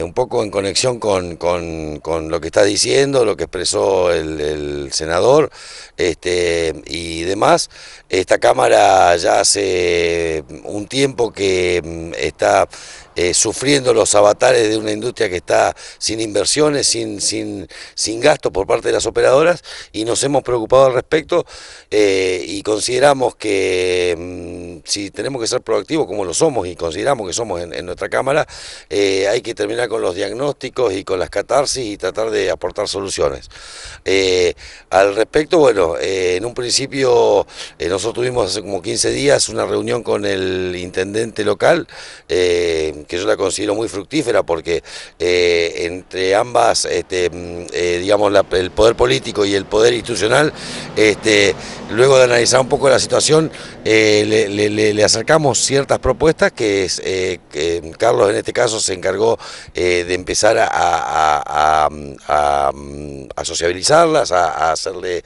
Eh, un poco en conexión con, lo que está diciendo, lo que expresó el, senador este, y demás, esta Cámara ya hace mm, un tiempo que mm, está eh, sufriendo los avatares de una industria que está sin inversiones, sin, sin, sin gasto por parte de las operadoras y nos hemos preocupado al respecto eh, y consideramos que mm, si tenemos que ser proactivos como lo somos y consideramos que somos en, nuestra Cámara, eh, hay que terminar con los diagnósticos y con las catarsis y tratar de aportar soluciones. Eh, al respecto, bueno, eh, en un principio nosotros tuvimos hace como 15 días una reunión con el intendente local, que yo la considero muy fructífera porque entre ambas, este, mm, digamos, el poder político y el poder institucional, este, luego de analizar un poco la situación, eh, le, acercamos ciertas propuestas eh, que, Carlos en este caso se encargó eh, de empezar a, a, mm, sociabilizarlas, a, hacerle,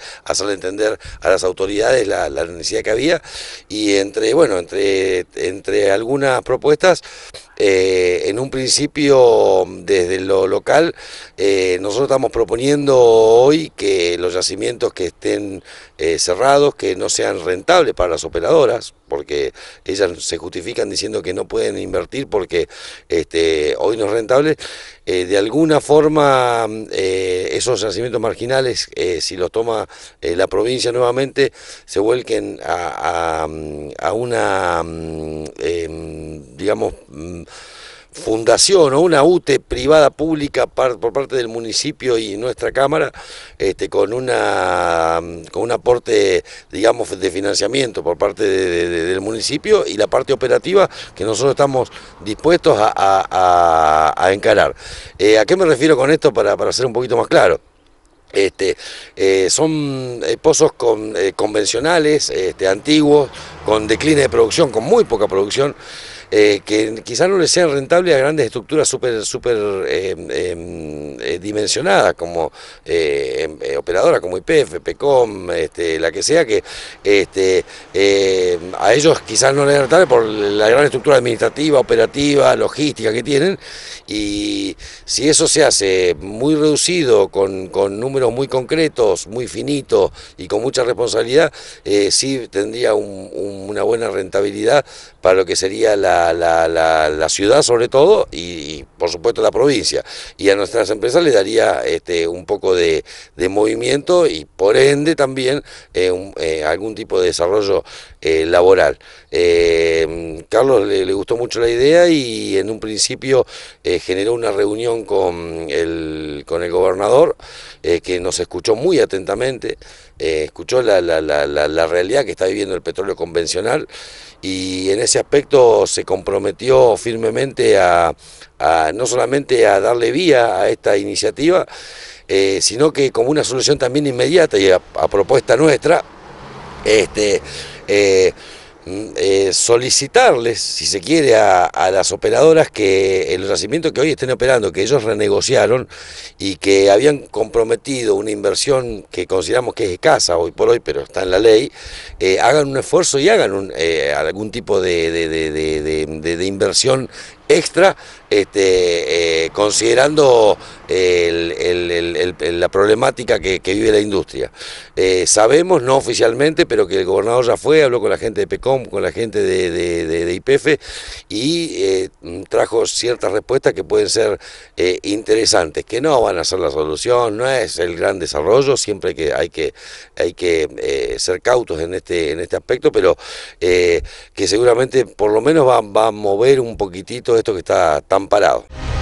entender a las autoridades la, la, necesidad que había y entre, bueno, entre, entre algunas propuestas, en un principio desde lo local, nosotros estamos proponiendo hoy que los yacimientos que estén cerrados, que no sean rentables para las operadoras, porque ellas se justifican diciendo que no pueden invertir porque este, hoy no es rentable, eh, de alguna forma eh, esos yacimientos marginales, eh, si los toma la provincia nuevamente, se vuelquen a, a una, mm, digamos, mm, fundación o una UTE privada pública por parte del municipio y nuestra Cámara, este, con, una, con un aporte, digamos, de financiamiento por parte del municipio y la parte operativa que nosotros estamos dispuestos a, encarar. Eh, ¿A qué me refiero con esto para, para ser un poquito más claro? Este, eh, son eh, pozos convencionales, este, antiguos, con declines de producción, con muy poca producción. Eh, que quizás no les sea rentable a grandes estructuras súper super, super eh, em, eh, dimensionadas como eh, em, eh, operadora, como IPF, PECOM, este, la que sea, que este, eh, a ellos quizás no les rentable por la gran estructura administrativa, operativa, logística que tienen, y si eso se hace muy reducido, con, números muy concretos, muy finitos y con mucha responsabilidad, sí tendría una buena rentabilidad para lo que sería la, ciudad sobre todo y por supuesto la provincia. Y a nuestras empresas le daría este, un poco de, movimiento y por ende también eh, eh, algún tipo de desarrollo eh, laboral. Carlos le, gustó mucho la idea y en un principio generó una reunión con el, con el gobernador que nos escuchó muy atentamente, escuchó la realidad que está viviendo el petróleo convencional y en ese aspecto se comprometió firmemente a, no solamente a darle vía a esta iniciativa, eh, sino que como una solución también inmediata y a, propuesta nuestra, este, eh, mm, eh, solicitarles, si se quiere, a, las operadoras que el nacimiento que hoy estén operando, que ellos renegociaron y que habían comprometido una inversión que consideramos que es escasa hoy por hoy, pero está en la ley, hagan un esfuerzo y hagan algún tipo de inversión extra, este, eh, considerando eh, la problemática que, vive la industria. Eh, sabemos, no oficialmente, pero que el gobernador ya fue, habló con la gente de PECOM, con la gente de IPF y trajo ciertas respuestas que pueden ser interesantes, que no van a ser la solución, no es el gran desarrollo, siempre que hay que, hay que ser cautos en este, en este aspecto, pero que seguramente por lo menos van va a mover ver un poquitito esto que está tan parado.